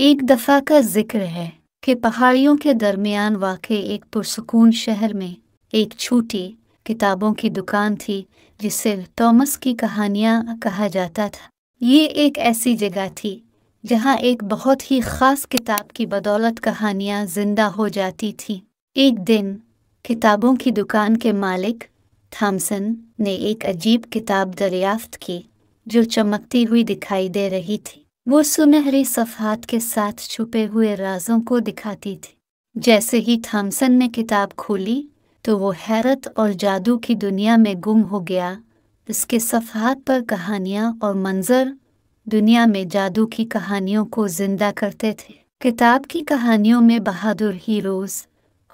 एक दफ़ा का जिक्र है कि पहाड़ियों के दरमियान वाक़ एक पुरसकून शहर में एक छोटी किताबों की दुकान थी जिसे टॉमस की कहानियाँ कहा जाता था ये एक ऐसी जगह थी जहाँ एक बहुत ही ख़ास किताब की बदौलत कहानियाँ जिंदा हो जाती थी एक दिन किताबों की दुकान के मालिक थॉमसन ने एक अजीब किताब दरियाफ्त की जो चमकती हुई दिखाई दे रही थी वो सुनहरी सफ़ात के साथ छुपे हुए राजों को दिखाती थी जैसे ही थॉमसन ने किताब खोली तो वो हैरत और जादू की दुनिया में गुम हो गया इसके सफहत पर कहानियाँ और मंजर दुनिया में जादू की कहानियों को जिंदा करते थे किताब की कहानियों में बहादुर हीरोज़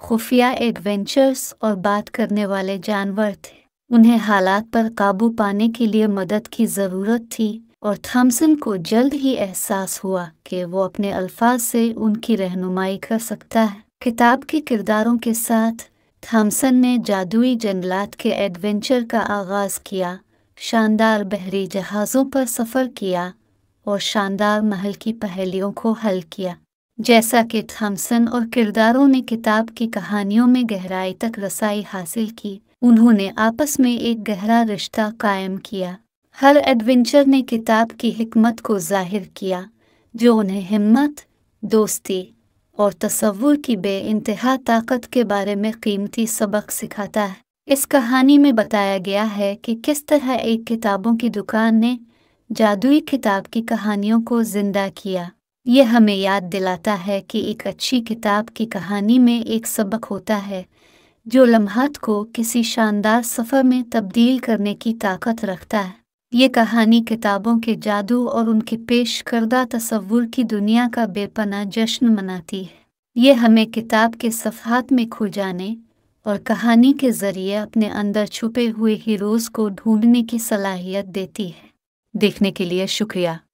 खुफिया एडवेंचर्स और बात करने वाले जानवर थे उन्हें हालात पर काबू पाने के लिए मदद की ज़रूरत थी और थॉमसन को जल्द ही एहसास हुआ कि वो अपने अल्फाज से उनकी रहनुमाई कर सकता है किताब के किरदारों के साथ थॉमसन ने जादुई जंगलात के एडवेंचर का आगाज़ किया शानदार बहरी जहाज़ों पर सफ़र किया और शानदार महल की पहेलियों को हल किया जैसा कि थॉमसन और किरदारों ने किताब की कहानियों में गहराई तक रसाई हासिल की उन्होंने आपस में एक गहरा रिश्ता कायम किया हर एडवेंचर ने किताब की हमत को जाहिर किया जो उन्हें हिम्मत दोस्ती और तस्वुर की बे इंतहा ताकत के बारे में कीमती सबक सिखाता है इस कहानी में बताया गया है कि किस तरह एक किताबों की दुकान ने जादुई किताब की कहानियों को जिंदा किया यह हमें याद दिलाता है कि एक अच्छी किताब की कहानी में एक सबक होता है जो लम्हात को किसी शानदार सफ़र में तब्दील करने की ताकत रखता है ये कहानी किताबों के जादू और उनके पेश करदा तस्वुर की दुनिया का बेपना जश्न मनाती है ये हमें किताब के सफ़ात में खो जाने और कहानी के ज़रिए अपने अंदर छुपे हुए हीरोज़ को ढूंढने की सलाहियत देती है देखने के लिए शुक्रिया